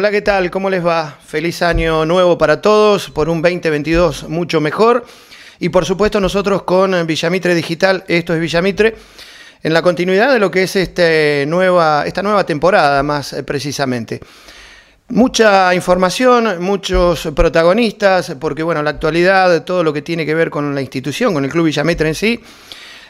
Hola, ¿qué tal? ¿Cómo les va? Feliz año nuevo para todos, por un 2022 mucho mejor. Y por supuesto nosotros con Villamitre Digital, esto es Villamitre, en la continuidad de lo que es este nueva, esta nueva temporada más precisamente. Mucha información, muchos protagonistas, porque bueno, la actualidad, todo lo que tiene que ver con la institución, con el Club Villamitre en sí,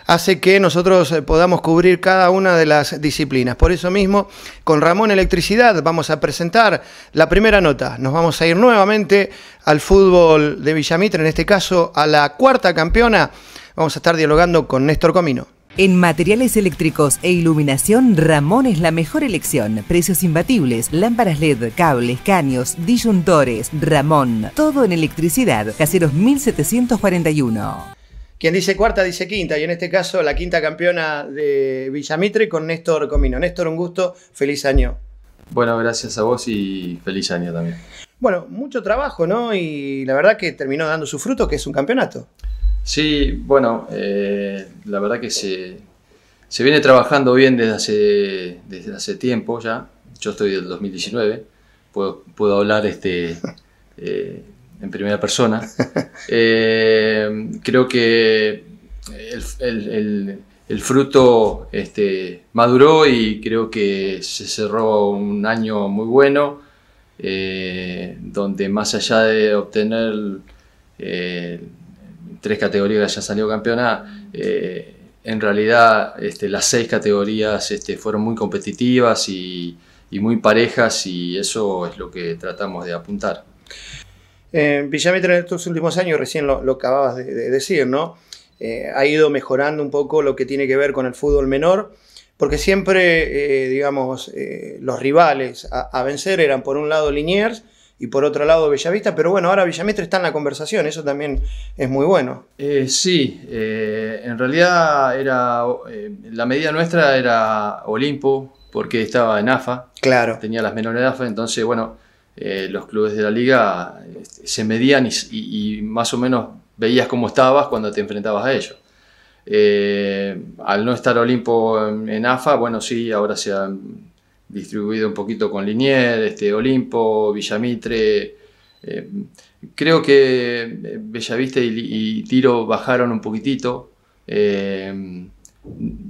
hace que nosotros eh, podamos cubrir cada una de las disciplinas. Por eso mismo, con Ramón Electricidad vamos a presentar la primera nota. Nos vamos a ir nuevamente al fútbol de Villamitre, en este caso a la cuarta campeona. Vamos a estar dialogando con Néstor Comino. En materiales eléctricos e iluminación, Ramón es la mejor elección. Precios imbatibles, lámparas LED, cables, caños, disyuntores, Ramón. Todo en electricidad. Caseros 1741. Quien dice cuarta dice quinta, y en este caso la quinta campeona de Villamitre con Néstor Comino. Néstor, un gusto, feliz año. Bueno, gracias a vos y feliz año también. Bueno, mucho trabajo, ¿no? Y la verdad que terminó dando su fruto, que es un campeonato. Sí, bueno, eh, la verdad que se, viene trabajando bien desde hace, hace tiempo ya. Yo estoy del 2019, puedo, puedo hablar este, en primera persona. Eh, creo que el, fruto este, maduró y creo que se cerró un año muy bueno, eh, donde más allá de obtener eh, tres categorías ya salió campeona, en realidad este, las seis categorías este, fueron muy competitivas y muy parejas y eso es lo que tratamos de apuntar. Eh, en estos últimos años, recién lo, lo acababas de, decir, ¿no? Eh, ha ido mejorando un poco lo que tiene que ver con el fútbol menor, porque siempre, eh, digamos, eh, los rivales a, vencer eran por un lado Liniers y por otro lado Bellavista, pero bueno, ahora Villametre está en la conversación, eso también es muy bueno. sí, en realidad era, la medida nuestra era Olimpo, porque estaba en AFA, claro. tenía las menores de AFA, entonces bueno eh, los clubes de la liga este, se medían y, más o menos veías cómo estabas cuando te enfrentabas a ellos. Eh, al no estar Olimpo en, AFA, bueno, sí, ahora se han distribuido un poquito con Linier, este, Olimpo, Villamitre. Eh, creo que Bellavista y, y, Tiro bajaron un poquitito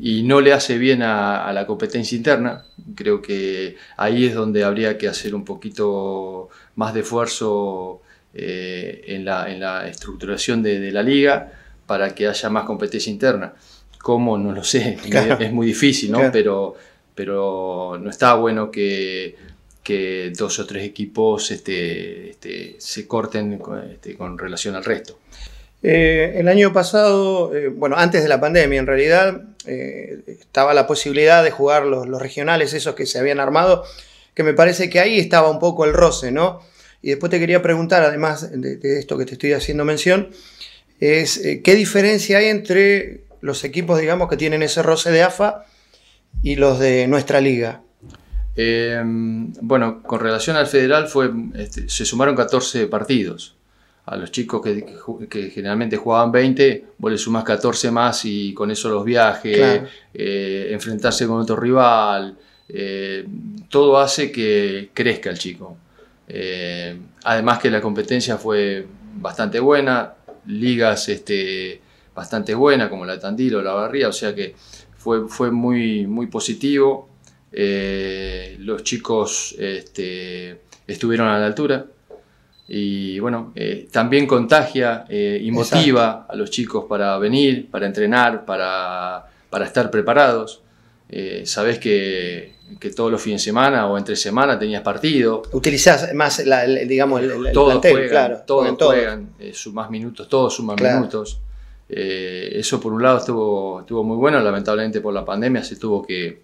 y no le hace bien a la competencia interna creo que ahí es donde habría que hacer un poquito más de esfuerzo eh, en, la, estructuración de, la liga para que haya más competencia interna. ¿Cómo? No lo sé, es muy difícil, ¿no? Pero, pero no está bueno que, dos o tres equipos este, este se corten este, con, relación al resto. Eh, el año pasado, eh, bueno, antes de la pandemia en realidad, eh, estaba la posibilidad de jugar los, regionales, esos que se habían armado, que me parece que ahí estaba un poco el roce, ¿no? Y después te quería preguntar, además de, esto que te estoy haciendo mención, es eh, qué diferencia hay entre los equipos, digamos, que tienen ese roce de AFA y los de nuestra liga. Eh, bueno, con relación al federal fue, este, se sumaron 14 partidos a los chicos que, generalmente jugaban 20, vos le sumás 14 más y con eso los viajes, eh, enfrentarse con otro rival, eh, todo hace que crezca el chico. Eh, además que la competencia fue bastante buena, ligas este, bastante buenas como la de o la Barría, o sea que fue, fue muy, muy positivo. los chicos este, estuvieron a la altura y bueno, eh, también contagia eh, y motiva a los chicos para venir, para entrenar, para, para estar preparados. Eh, sabés que, que, todos los fines de semana o entre semana tenías partido. Utilizás más, digamos, el, plantel, claro. Todos juegan, eh, minutos, todos suman minutos. eso por un lado estuvo, estuvo muy bueno, lamentablemente por la pandemia se tuvo que,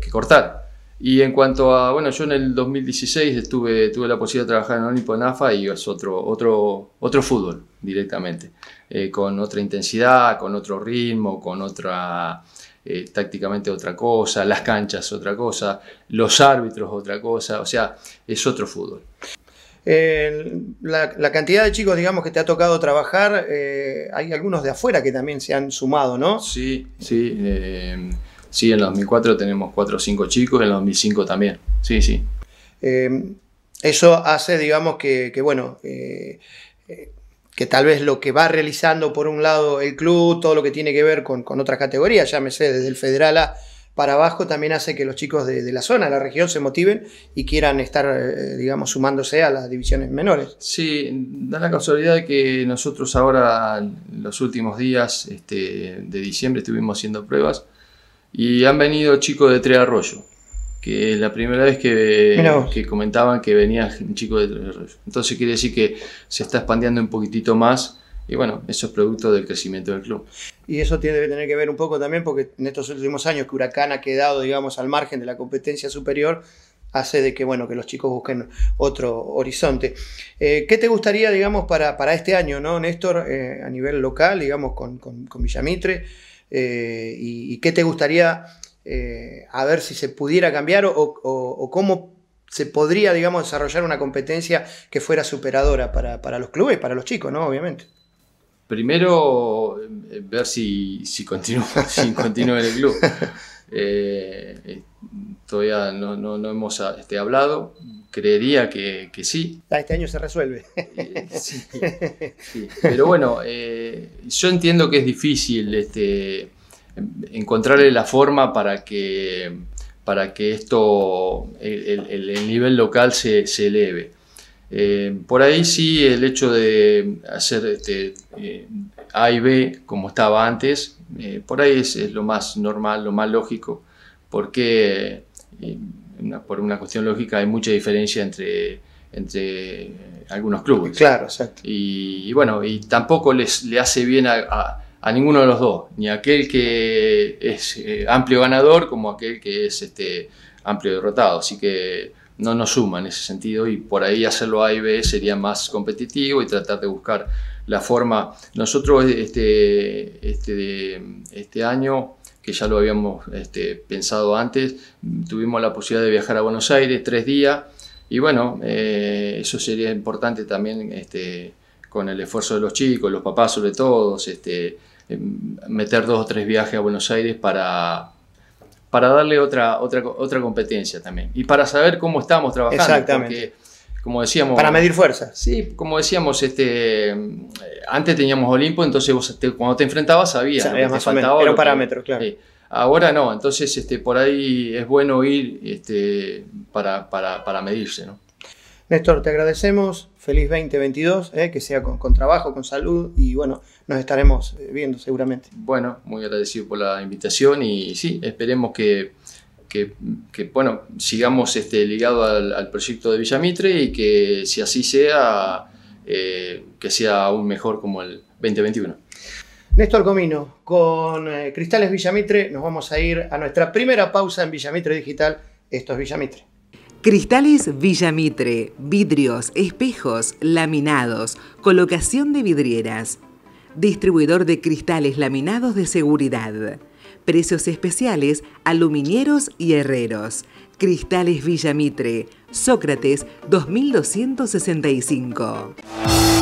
que cortar. Y en cuanto a, bueno, yo en el 2016 estuve, tuve la posibilidad de trabajar en Olimpo Nafa y es otro, otro, otro fútbol directamente, eh, con otra intensidad, con otro ritmo, con otra, eh, tácticamente otra cosa, las canchas otra cosa, los árbitros otra cosa, o sea, es otro fútbol. Eh, la, la, cantidad de chicos, digamos, que te ha tocado trabajar, hay algunos de afuera que también se han sumado, ¿no? Sí, sí Sí, en el 2004 tenemos 4 o 5 chicos, en el 2005 también. Sí, sí. Em, eso hace, digamos, que, bueno, eh, eh, que tal vez lo que va realizando por un lado el club, todo lo que tiene que ver con, con otras categorías, llámese desde el Federal A para abajo, también hace que los chicos de, la zona, de la región, se motiven y quieran estar, eh, digamos, sumándose a las divisiones menores. Sí, da la casualidad de que nosotros ahora, en los últimos días este, de diciembre, estuvimos haciendo pruebas y han venido chicos de Tres Arroyos, que es la primera vez que, comentaban que venía chicos de Tres Arroyos. Entonces quiere decir que se está expandiendo un poquitito más. Y bueno, eso es producto del crecimiento del club. Y eso tiene, que tener que ver un poco también porque en estos últimos años que Huracán ha quedado, digamos, al margen de la competencia superior, hace de que, bueno, que los chicos busquen otro horizonte. Eh, ¿Qué te gustaría, digamos, para, este año, ¿no, Néstor, eh, a nivel local, digamos, con, con, con Villamitre? Eh, y, qué te gustaría eh, a ver si se pudiera cambiar o, cómo se podría, digamos, desarrollar una competencia que fuera superadora para, para los clubes, para los chicos, ¿no? Obviamente. Primero, eh, ver si, si continúa si continúa en el club. Eh, eh, todavía no, no, no hemos ah, este, hablado, creería que, que, sí. Ah, este año se resuelve. Pero bueno, yo entiendo que es difícil este, encontrarle la forma para que, para que esto, el, el nivel local se, se eleve. Eh, por ahí sí el hecho de hacer este, eh, A y B como estaba antes, eh, por ahí es, lo más normal, lo más lógico, porque por una cuestión lógica hay mucha diferencia entre, entre algunos clubes. Claro, exacto. Y, bueno, y tampoco les, le hace bien a, ninguno de los dos, ni aquel que es amplio ganador como aquel que es este, amplio derrotado. Así que no nos suma en ese sentido y por ahí hacerlo A y B sería más competitivo y tratar de buscar la forma. Nosotros este, este, este año, que ya lo habíamos este, pensado antes, tuvimos la posibilidad de viajar a Buenos Aires tres días y bueno, eh, eso sería importante también este, con el esfuerzo de los chicos, los papás sobre todo, este, em, meter dos o tres viajes a Buenos Aires para para darle otra, otra, otra competencia también. Y para saber cómo estamos trabajando. Exactamente. como decíamos. Para medir fuerza. Sí, como decíamos, este, eh, antes teníamos Olimpo, entonces cuando te enfrentabas sabías. Sabías más parámetro, claro. Ahora no, entonces este, por ahí es bueno ir este, para, para, para medirse, ¿no? Néstor, te agradecemos. Feliz 2022, eh, que sea con, trabajo, con salud y bueno, nos estaremos eh, viendo seguramente. Bueno, muy agradecido por la invitación y sí, esperemos que, que, bueno, sigamos este, ligados al, proyecto de Villamitre y que si así sea, eh, que sea aún mejor como el 2021. Néstor Comino, con Cristales Villamitre nos vamos a ir a nuestra primera pausa en Villamitre Digital. Esto es Villamitre. Cristales Villamitre, vidrios, espejos, laminados, colocación de vidrieras. Distribuidor de cristales laminados de seguridad. Precios especiales aluminieros y herreros. Cristales Villamitre, Sócrates 2265.